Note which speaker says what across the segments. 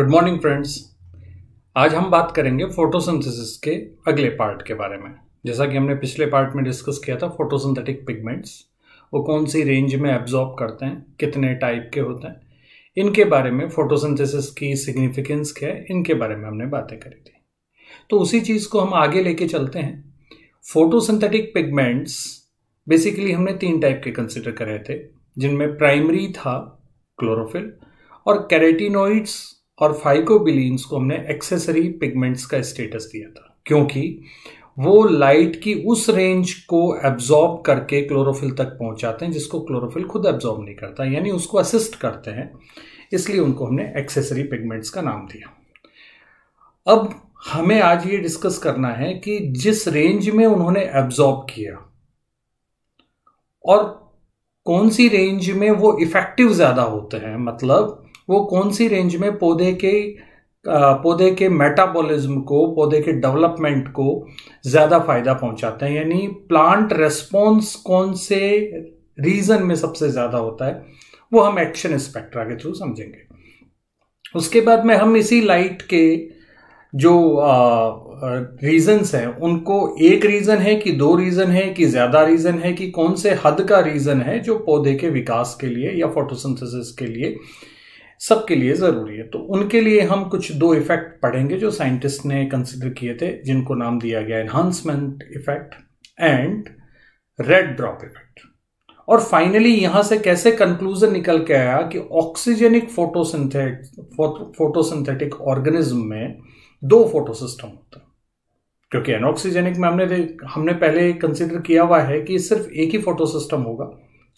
Speaker 1: Good morning friends आज हम बात करेंगे फोटोसिंथेसिस के अगले पार्ट के बारे में जैसा कि हमने पिछले पार्ट में डिस्कस किया था फोटोसिंथेटिक पिगमेंट्स वो कौन सी रेंज में एब्जॉर्ब करते हैं कितने टाइप के होते हैं इनके बारे में फोटोसिंथेसिस की सिग्निफिकेंस क्या है इनके बारे में हमने बातें करी थी तो उसी चीज़ को हम आगे लेके चलते हैं फोटोसिंथेटिक पिगमेंट्स बेसिकली हमने तीन टाइप के कंसिडर करे थे जिनमें प्राइमरी था क्लोरोफिल और कैरेटिनोइड्स और फाइकोबिलीन्स को हमने एक्सेसरी पिगमेंट्स का स्टेटस दिया था क्योंकि वो लाइट की उस रेंज को एब्जॉर्ब करके क्लोरोफिल तक पहुंचाते हैं जिसको क्लोरोफिल खुद एब्जॉर्ब नहीं करता यानी उसको असिस्ट करते हैं इसलिए उनको हमने एक्सेसरी पिगमेंट्स का नाम दिया अब हमें आज ये डिस्कस करना है कि जिस रेंज में उन्होंने एब्जॉर्ब किया और कौन सी रेंज में वो इफेक्टिव ज़्यादा होते हैं मतलब वो कौन सी रेंज में पौधे के पौधे के मेटाबॉलिज्म को पौधे के डेवलपमेंट को ज़्यादा फायदा पहुंचाते हैं यानी प्लांट रेस्पॉन्स कौन से रीजन में सबसे ज़्यादा होता है वो हम एक्शन स्पेक्ट्रा के थ्रू समझेंगे उसके बाद में हम इसी लाइट के जो रीजंस हैं उनको एक रीज़न है कि दो रीज़न है कि ज़्यादा रीज़न है कि कौन से हद का रीज़न है जो पौधे के विकास के लिए या फोटोसिंथेसिस के लिए सबके लिए ज़रूरी है तो उनके लिए हम कुछ दो इफ़ेक्ट पढ़ेंगे जो साइंटिस्ट ने कंसिडर किए थे जिनको नाम दिया गया enhancement effect and red drop effect और फाइनली यहां से कैसे कंक्लूजन निकल के आया कि ऑक्सीजेनिक फोटोसिंथेटिक फोटोसिंथेटिक ऑर्गेनिज्म में दो फोटोसिस्टम होता है क्योंकि एनऑक्सीजेनिक में हमने हमने पहले कंसिडर किया हुआ है कि सिर्फ एक ही फोटोसिस्टम होगा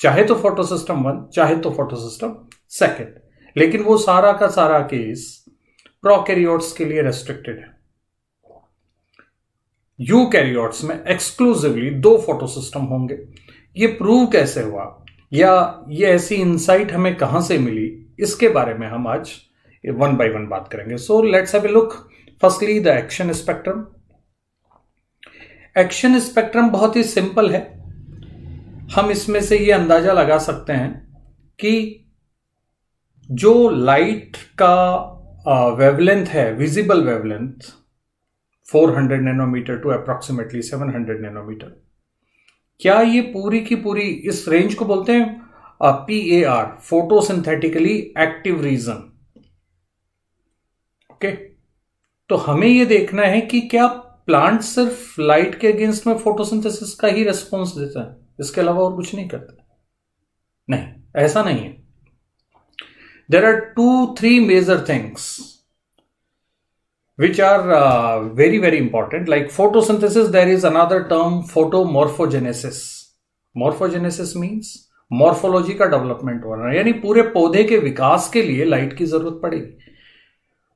Speaker 1: चाहे तो फोटोसिस्टम वन चाहे तो फोटोसिस्टम सेकेंड लेकिन वो सारा का सारा केस प्रोकैरियोट्स के लिए रेस्ट्रिक्टेड है यूकैरियोट्स में एक्सक्लूसिवली दो फोटोसिस्टम होंगे ये प्रूव कैसे हुआ या ये ऐसी इंसाइट हमें कहां से मिली इसके बारे में हम आज वन बाय वन बात करेंगे so let's have a look firstly the action spectrum action spectrum बहुत ही सिंपल है हम इसमें से ये अंदाजा लगा सकते हैं कि जो लाइट का वेवलेंथ है visible wavelength 400 nanometre to approximately 700 nanometre क्या ये पूरी की पूरी इस रेंज को बोलते हैं P A R photosynthetically active region okay तो हमें ये देखना है कि क्या प्लांट सिर्फ लाइट के अगेंस्ट में फोटोसिंथेसिस का ही रेस्पॉन्स देता है इसके अलावा और कुछ नहीं करता नहीं ऐसा नहीं है there are two, three major things which are uh, very, very important. Like photosynthesis, there is another term photomorphogenesis. Morphogenesis means morphology का डेवलपमेंट हो रहा है यानी पूरे पौधे के विकास के लिए लाइट की जरूरत पड़ेगी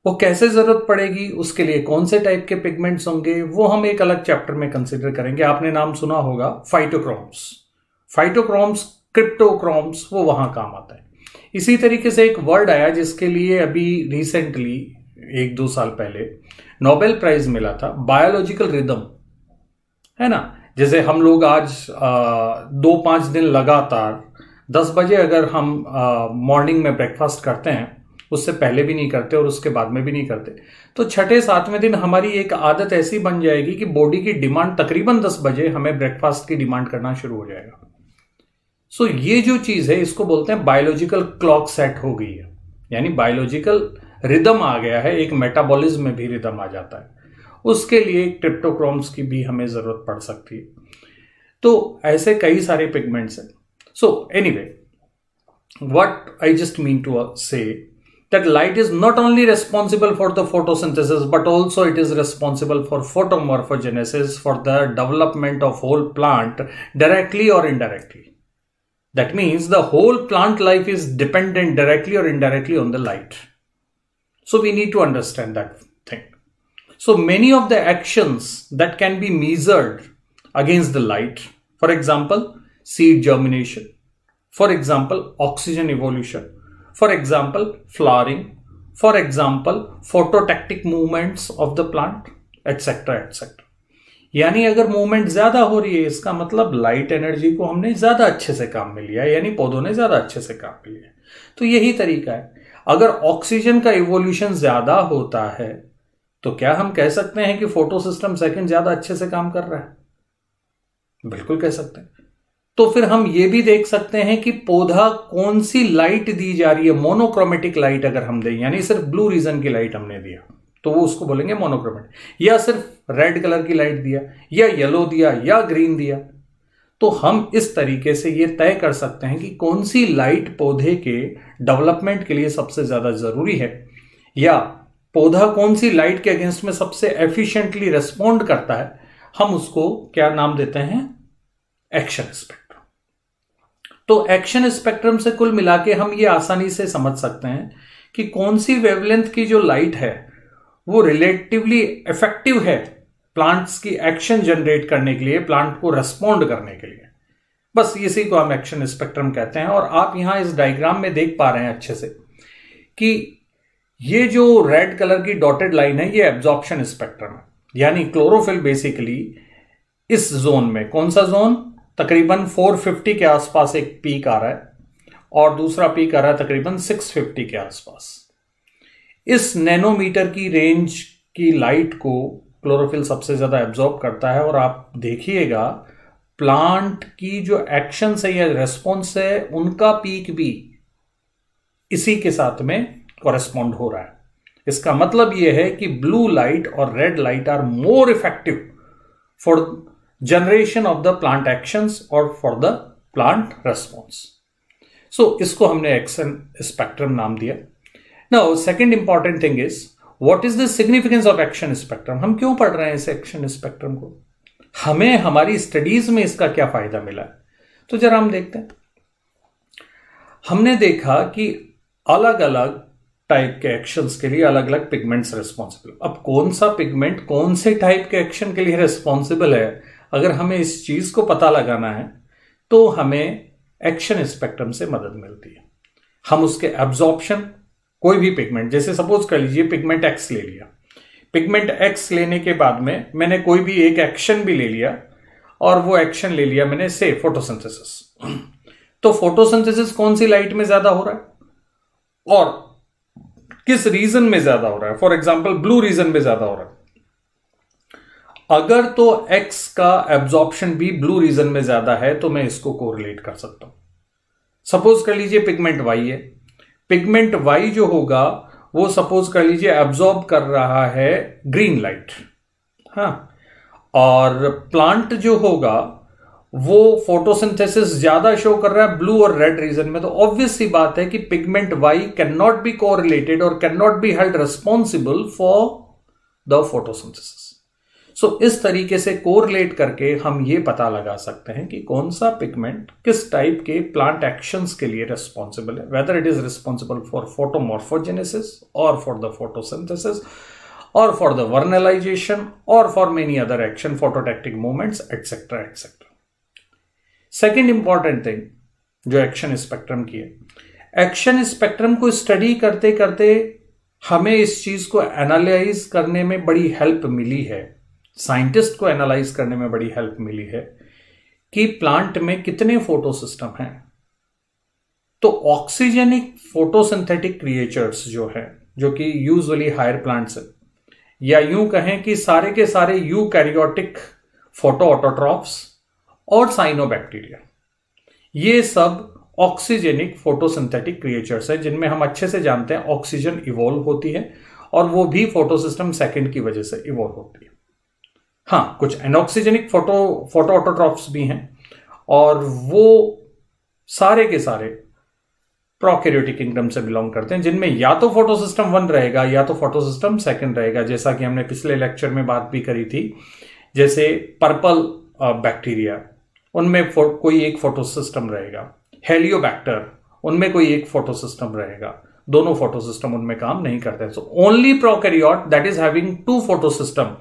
Speaker 1: वो कैसे जरूरत पड़ेगी उसके लिए कौन से टाइप के पिगमेंट्स होंगे वो हम एक अलग चैप्टर में कंसिडर करेंगे आपने नाम सुना होगा फाइटोक्रोम्स फाइटोक्रोम्स क्रिप्टोक्रोम्स वो वहां काम आता है इसी तरीके से एक वर्ड आया जिसके लिए अभी रिसेंटली एक दो साल पहले नोबेल प्राइज मिला था बायोलॉजिकल रिदम है ना जैसे हम लोग आज आ, दो पांच दिन लगातार दस बजे अगर हम मॉर्निंग में ब्रेकफास्ट करते हैं उससे पहले भी नहीं करते और उसके बाद में भी नहीं करते तो छठे सातवें दिन हमारी एक आदत ऐसी बन जाएगी कि बॉडी की डिमांड तकरीबन दस बजे हमें ब्रेकफास्ट की डिमांड करना शुरू हो जाएगा सो so, ये जो चीज है इसको बोलते हैं बायोलॉजिकल क्लॉक सेट हो गई है यानी बायोलॉजिकल रिदम आ गया है एक मेटाबॉलिज्म में भी रिदम आ जाता है उसके लिए ट्रिप्टोक्रोम्स की भी हमें जरूरत पड़ सकती है तो ऐसे कई सारे पिगमेंट्स हैं so anyway what I just mean to say that light is not only responsible for the photosynthesis but also it is responsible for photomorphogenesis for the development of whole plant directly और indirectly That means the whole plant life is dependent directly or indirectly on the light. So we need to understand that thing. So many of the actions that can be measured against the light, for example, seed germination, for example, oxygen evolution, for example, flowering, for example, phototactic movements of the plant, etc. etc. यानी अगर movement ज्यादा हो रही है इसका मतलब light energy को हमने ज्यादा अच्छे से काम में लिया यानी पौधों ने ज्यादा अच्छे से काम में लिया तो यही तरीका है अगर ऑक्सीजन का इवोल्यूशन ज्यादा होता है तो क्या हम कह सकते हैं कि फोटो सिस्टम सेकंड ज्यादा अच्छे से काम कर रहा है बिल्कुल कह सकते हैं तो फिर हम ये भी देख सकते हैं कि पौधा कौन सी लाइट दी जा रही है मोनोक्रोमेटिक लाइट अगर हम दें यानी सिर्फ ब्लू रीजन की लाइट हमने दिया तो वो उसको बोलेंगे मोनोक्रोमेट या सिर्फ रेड कलर की लाइट दिया या येलो दिया या ग्रीन दिया तो हम इस तरीके से ये तय कर सकते हैं कि कौन सी लाइट पौधे के डेवलपमेंट के लिए सबसे ज़्यादा ज़रूरी है या पौधा कौन सी लाइट के अगेंस्ट में सबसे एफिशिएंटली रेस्पॉन्ड करता है हम उसको क्या नाम देते हैं एक्शन स्पेक्ट्रम तो एक्शन स्पेक्ट्रम से कुल मिला के हम ये आसानी से समझ सकते हैं कि कौन सी वेवलेंथ की जो लाइट है वो रिलेटिवली इफेक्टिव है प्लांट्स की एक्शन जनरेट करने के लिए प्लांट को रेस्पॉन्ड करने के लिए बस इसी को हम एक्शन स्पेक्ट्रम कहते हैं और आप यहां इस डायग्राम में देख पा रहे हैं अच्छे से कि ये जो रेड कलर की डॉटेड लाइन है ये एब्जॉर्प्शन स्पेक्ट्रम है यानी क्लोरोफिल बेसिकली इस जोन में कौन सा जोन तकरीबन 450 के आसपास एक पीक आ रहा है और दूसरा पीक आ रहा है तकरीबन 650 के आसपास इस नैनोमीटर की रेंज की लाइट को क्लोरोफिल सबसे ज़्यादा एब्जॉर्ब करता है और आप देखिएगा प्लांट की जो एक्शन है या रेस्पॉन्स है उनका पीक भी इसी के साथ में कॉरेस्पॉन्ड हो रहा है इसका मतलब यह है कि ब्लू लाइट और red light are more effective for generation of the plant actions और for the plant response so इसको हमने एक्शन स्पेक्ट्रम नाम दिया now second important thing is what is the significance of action spectrum हम क्यों पढ़ रहे हैं इस action spectrum को हमें हमारी स्टडीज में इसका क्या फायदा मिला तो जरा हम देखते हैं हमने देखा कि अलग अलग टाइप के एक्शंस के लिए अलग अलग पिगमेंट्स रिस्पॉन्सिबल अब कौन सा पिगमेंट कौन से टाइप के एक्शन के लिए रिस्पॉन्सिबल है अगर हमें इस चीज को पता लगाना है तो हमें एक्शन स्पेक्ट्रम से मदद मिलती है हम उसके एब्जॉर्प्शन कोई भी पिगमेंट जैसे सपोज कर लीजिए पिगमेंट एक्स ले लिया पिगमेंट एक्स लेने के बाद में मैंने कोई भी एक एक्शन भी ले लिया और वो एक्शन ले लिया मैंने से फोटोसिंथेसिस तो फोटोसिंथेसिस कौन सी लाइट में ज्यादा हो रहा है और किस रीजन में ज्यादा हो रहा है फॉर एग्जाम्पल ब्लू रीजन में ज्यादा हो रहा है अगर तो एक्स का एब्जॉर्प्शन भी ब्लू रीजन में ज्यादा है तो मैं इसको कोरिलेट कर सकता हूं सपोज कर लीजिए पिगमेंट वाई है पिगमेंट वाई जो होगा वो सपोज कर लीजिए एब्जॉर्ब कर रहा है ग्रीन लाइट हाँ और प्लांट जो होगा वो फोटोसिंथेसिस ज्यादा शो कर रहा है ब्लू और रेड रीजन में तो ऑब्वियस सी बात है कि pigment Y cannot be correlated और cannot be held responsible for the photosynthesis so so, इस तरीके से कोरलेट करके हम ये पता लगा सकते हैं कि कौन सा पिगमेंट किस टाइप के प्लांट एक्शंस के लिए रिस्पॉन्सिबल है whether it is responsible for photomorphogenesis और फॉर द फोटोसिंथेसिस और फॉर द वर्नलाइजेशन और for many other action phototactic movements etcetera etcetera second important thing जो एक्शन स्पेक्ट्रम की है एक्शन स्पेक्ट्रम को स्टडी करते करते हमें इस चीज को एनालाइज करने में बड़ी हेल्प मिली है साइंटिस्ट को एनालाइज करने में बड़ी हेल्प मिली है कि प्लांट में कितने फोटो सिस्टम हैं तो ऑक्सीजनिक फोटोसिंथेटिक क्रिएचर्स जो है जो कि यूजली हायर प्लांट्स या यूं कहें कि सारे के सारे यू कैरियोटिक फोटो ऑटोट्रॉप्स और साइनोबैक्टीरिया ये सब ऑक्सीजेनिक फोटोसिंथेटिक क्रिएचर्स हैं जिनमें हम अच्छे से जानते हैं ऑक्सीजन इवॉल्व होती है और वो भी फोटोसिस्टम सेकंड की वजह से इवॉल्व होती है हाँ कुछ एनोक्सीजेनिक फोटो फोटो ऑटोट्रॉप्स भी हैं और वो सारे के सारे प्रोकैरियोटिक किंगडम से बिलोंग करते हैं जिनमें या तो फोटो सिस्टम वन रहेगा या तो फोटो सिस्टम सेकेंड रहेगा जैसा कि हमने पिछले लेक्चर में बात भी करी थी जैसे पर्पल बैक्टीरिया उनमें कोई एक फोटो सिस्टम रहेगा हेलियोबैक्टर उनमें कोई एक फोटो सिस्टम रहेगा दोनों फोटो सिस्टम उनमें काम नहीं करते so only prokaryote that is having two photo photosystem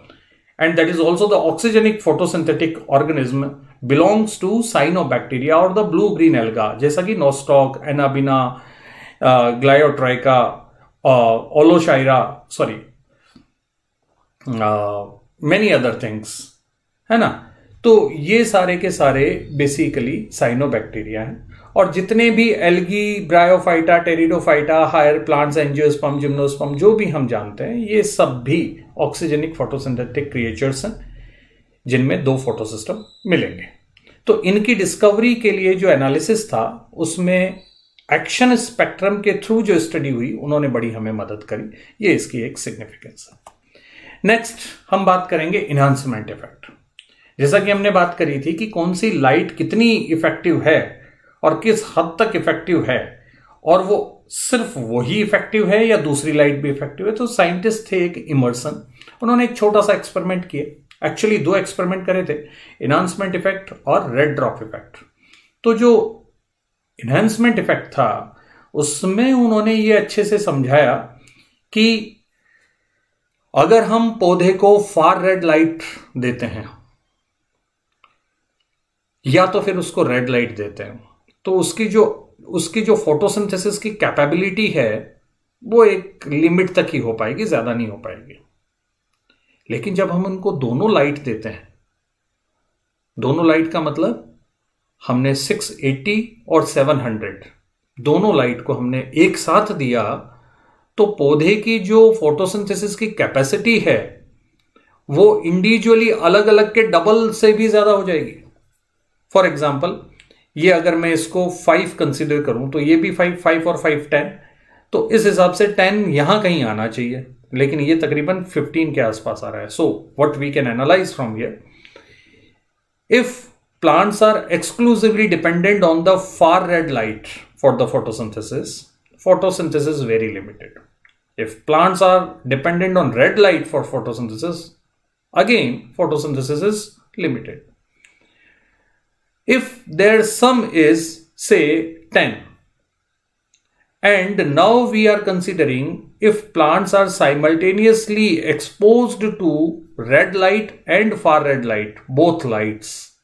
Speaker 1: and that is also the oxygenic photosynthetic organism belongs to cyanobacteria or the blue-green alga जैसा कि nostoc, anabina, uh, gliotrica, uh, oloshira, sorry, uh, many other things, है ना तो ये सारे के सारे basically cyanobacteria हैं और जितने भी algae bryophyta pteridophyta higher plants angiosperm gymnosperm जो भी हम जानते हैं ये सब भी ऑक्सीजेनिक फोटोसिंथेटिक क्रिएचर्स हैं जिनमें दो फोटोसिस्टम मिलेंगे तो इनकी डिस्कवरी के लिए जो एनालिसिस था उसमें एक्शन स्पेक्ट्रम के थ्रू जो स्टडी हुई उन्होंने बड़ी हमें मदद करी ये इसकी एक सिग्निफिकेंस है नेक्स्ट हम बात करेंगे इन्हांसमेंट इफेक्ट जैसा कि हमने बात करी थी कि कौन सी लाइट कितनी इफेक्टिव है और किस हद तक इफेक्टिव है और वो सिर्फ वही इफेक्टिव है या दूसरी लाइट भी इफेक्टिव है तो साइंटिस्ट थे एक इमर्सन उन्होंने एक छोटा सा एक्सपेरिमेंट किया एक्चुअली दो एक्सपेरिमेंट करे थे इनहांसमेंट इफेक्ट और रेड ड्रॉप इफेक्ट तो जो इन्हांसमेंट इफेक्ट था उसमें उन्होंने ये अच्छे से समझाया कि अगर हम पौधे को फार रेड लाइट देते हैं या तो फिर उसको रेड लाइट देते हैं तो उसकी जो उसकी जो फोटोसिंथेसिस की कैपेबिलिटी है वो एक लिमिट तक ही हो पाएगी ज़्यादा नहीं हो पाएगी लेकिन जब हम उनको दोनों लाइट देते हैं दोनों लाइट का मतलब हमने 680 और 700 दोनों लाइट को हमने एक साथ दिया तो पौधे की जो फोटोसिंथेसिस की कैपेसिटी है वो इंडिविजुअली अलग अलग के डबल से भी ज़्यादा हो जाएगी फॉर एग्जाम्पल ये अगर मैं इसको फाइव कंसिडर करूं तो ये भी फाइव फाइव और फाइव टेन तो इस हिसाब से टेन यहां कहीं आना चाहिए लेकिन ये तकरीबन फिफ्टीन के आसपास आ रहा है so what we can analyse from here if plants are exclusively dependent on the far red light for the photosynthesis photosynthesis very limited if plants are dependent on red light for photosynthesis again photosynthesis is limited if their sum is say 10 and now we are considering if plants are simultaneously exposed to red light and far red light both lights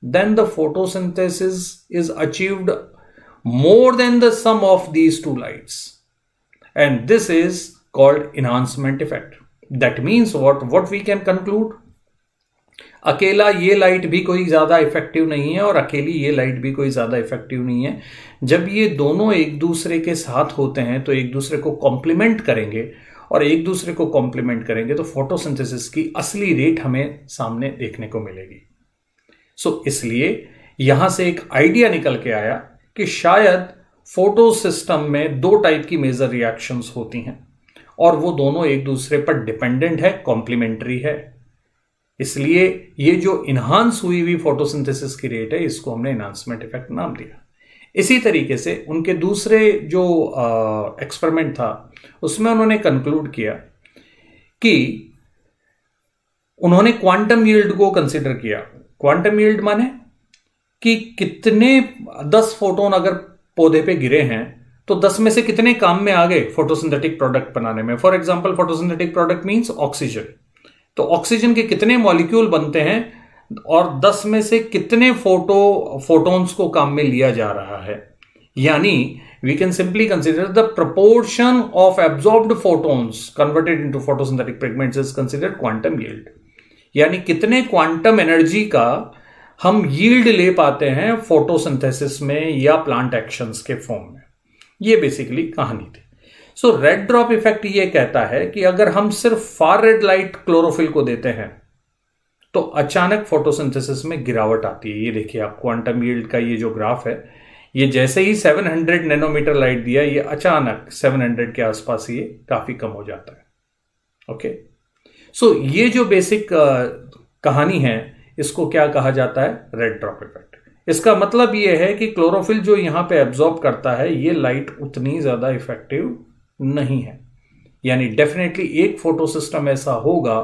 Speaker 1: then the photosynthesis is achieved more than the sum of these two lights and this is called enhancement effect that means what what we can conclude अकेला ये light भी कोई ज़्यादा effective नहीं है और अकेली ये लाइट भी कोई ज़्यादा इफेक्टिव नहीं है जब ये दोनों एक दूसरे के साथ होते हैं तो एक दूसरे को कॉम्प्लीमेंट करेंगे और एक दूसरे को कॉम्प्लीमेंट करेंगे तो फोटोसिंथेसिस की असली रेट हमें सामने देखने को मिलेगी सो so, इसलिए यहां से एक आइडिया निकल के आया कि शायद फोटो सिस्टम में दो टाइप की मेजर रिएक्शंस होती हैं और वो दोनों एक दूसरे पर डिपेंडेंट है कॉम्प्लीमेंट्री है इसलिए ये जो इन्हांस हुई हुई फोटोसिंथेसिस की रेट है इसको हमने इन्हांसमेंट इफेक्ट नाम दिया इसी तरीके से उनके दूसरे जो एक्सपेरिमेंट था उसमें उन्होंने कंक्लूड किया कि उन्होंने क्वांटम यील्ड को कंसिडर किया क्वांटम यील्ड माने कि कितने दस फोटोन अगर पौधे पे गिरे हैं तो दस में से कितने काम में आ गए फोटोसिंथेटिक प्रोडक्ट बनाने में for example photosynthetic product means oxygen तो ऑक्सीजन के कितने मॉलिक्यूल बनते हैं और 10 में से कितने फोटो फोटोन्स को काम में लिया जा रहा है यानी we can simply consider the proportion of absorbed photons converted into photosynthetic fragment is considered quantum yield यानी कितने क्वांटम एनर्जी का हम यील्ड ले पाते हैं फोटोसिंथेसिस में या प्लांट एक्शंस के फॉर्म में ये बेसिकली कहानी थी सो रेड ड्रॉप इफेक्ट ये कहता है कि अगर हम सिर्फ फार रेड लाइट क्लोरोफिल को देते हैं तो अचानक फोटोसिंथेसिस में गिरावट आती है ये देखिए आप क्वांटम यील्ड का ये जो ग्राफ है ये जैसे ही 700 नैनोमीटर लाइट दिया ये अचानक 700 के आसपास ये काफी कम हो जाता है ओके सो so, ये जो बेसिक कहानी है इसको क्या कहा जाता है रेड ड्रॉप इफेक्ट इसका मतलब ये है कि क्लोरोफिल जो यहां पे एब्जॉर्ब करता है ये लाइट उतनी ज्यादा इफेक्टिव नहीं है यानी डेफिनेटली एक फोटो सिस्टम ऐसा होगा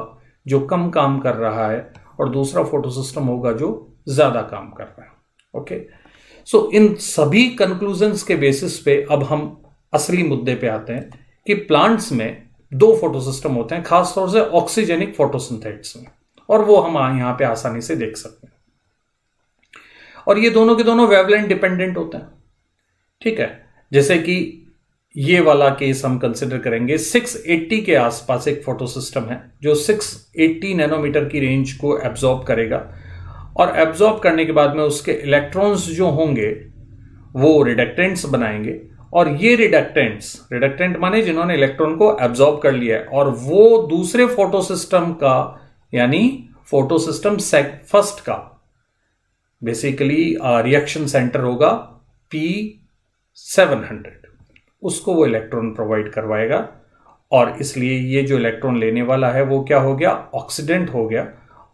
Speaker 1: जो कम काम कर रहा है और दूसरा फोटो सिस्टम होगा जो ज़्यादा काम कर रहा है ओके सो इन सभी कंक्लूजन्स के बेसिस पे अब हम असली मुद्दे पे आते हैं कि प्लांट्स में दो फोटो सिस्टम होते हैं खासतौर से ऑक्सीजेनिक फोटोसिंथेटिक्स में और वो हम यहां पे आसानी से देख सकते हैं और ये दोनों के दोनों वेवलेंथ डिपेंडेंट होते हैं ठीक है जैसे कि ये वाला केस हम कंसिडर करेंगे 680 के आसपास एक फोटो सिस्टम है जो 680 नैनोमीटर की रेंज को एब्जॉर्ब करेगा और एब्जॉर्ब करने के बाद में उसके इलेक्ट्रॉन्स जो होंगे वो रिडक्टेंट्स बनाएंगे और ये रिडक्टेंट्स रिडक्टेंट माने जिन्होंने इलेक्ट्रॉन को एब्जॉर्ब कर लिया है और वो दूसरे फोटो सिस्टम का यानी फोटो सिस्टम फर्स्ट का बेसिकली रिएक्शन सेंटर होगा पी सेवन हंड्रेड उसको वो इलेक्ट्रॉन प्रोवाइड करवाएगा और इसलिए ये जो इलेक्ट्रॉन लेने वाला है वो क्या हो गया ऑक्सीडेंट हो गया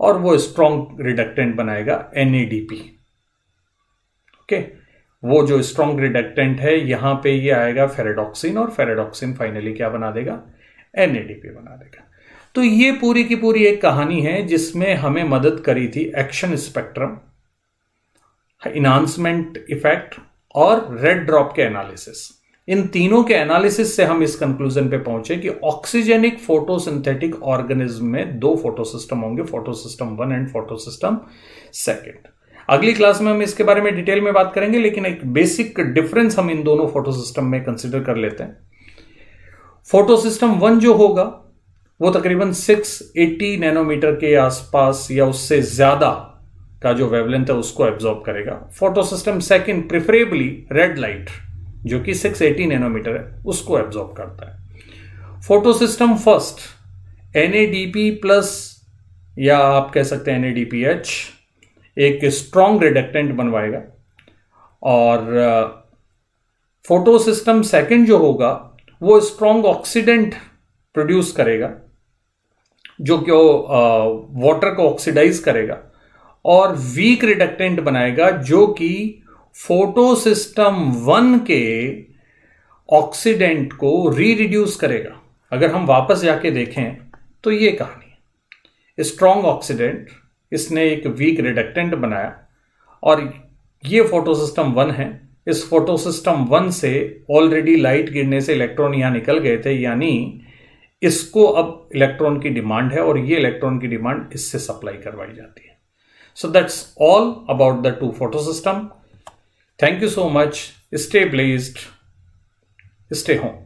Speaker 1: और वो स्ट्रॉन्ग रिडक्टेंट बनाएगा एन ओके वो जो स्ट्रॉन्ग रिडक्टेंट है यहां पे ये आएगा फेरेडॉक्सिन और फेरेडॉक्सिन फाइनली क्या बना देगा एन बना देगा तो ये पूरी की पूरी एक कहानी है जिसमें हमें मदद करी थी एक्शन स्पेक्ट्रम इनहांसमेंट इफेक्ट और रेड ड्रॉप के एनालिसिस इन तीनों के एनालिसिस से हम इस कंक्लूजन पे पहुंचे कि ऑक्सीजेनिक फोटोसिंथेटिक ऑर्गेनिज्म में दो फोटोसिस्टम होंगे photosystem one and photosystem second अगली क्लास में हम इसके बारे में डिटेल में बात करेंगे लेकिन एक बेसिक डिफरेंस हम इन दोनों फोटोसिस्टम में कंसिडर कर लेते हैं फोटोसिस्टम वन जो होगा वो तकरीबन 680 नैनोमीटर के आसपास या उससे ज्यादा का जो वेवलेंथ है उसको एब्जॉर्ब करेगा photosystem second preferably red light जो कि 680 नैनोमीटर है उसको एब्जॉर्ब करता है फोटोसिस्टम फर्स्ट एन प्लस या आप कह सकते हैं एन एक स्ट्रॉन्ग रिडक्टेंट बनवाएगा और फोटोसिस्टम uh, सेकंड जो होगा वो स्ट्रॉन्ग ऑक्सीडेंट प्रोड्यूस करेगा जो कि वाटर uh, को ऑक्सीडाइज करेगा और वीक रिडक्टेंट बनाएगा जो कि फोटो सिस्टम वन के ऑक्सीडेंट को री रिड्यूस करेगा अगर हम वापस जाके देखें तो ये कहानी स्ट्रॉन्ग ऑक्सीडेंट इसने एक वीक रिडक्टेंट बनाया और ये फोटो सिस्टम वन है इस फोटो सिस्टम वन से ऑलरेडी लाइट गिरने से इलेक्ट्रॉन यहां निकल गए थे यानी इसको अब इलेक्ट्रॉन की डिमांड है और ये इलेक्ट्रॉन की डिमांड इससे सप्लाई करवाई जाती है so that's all about the two photo system Thank you so much. Stay blessed. Stay home.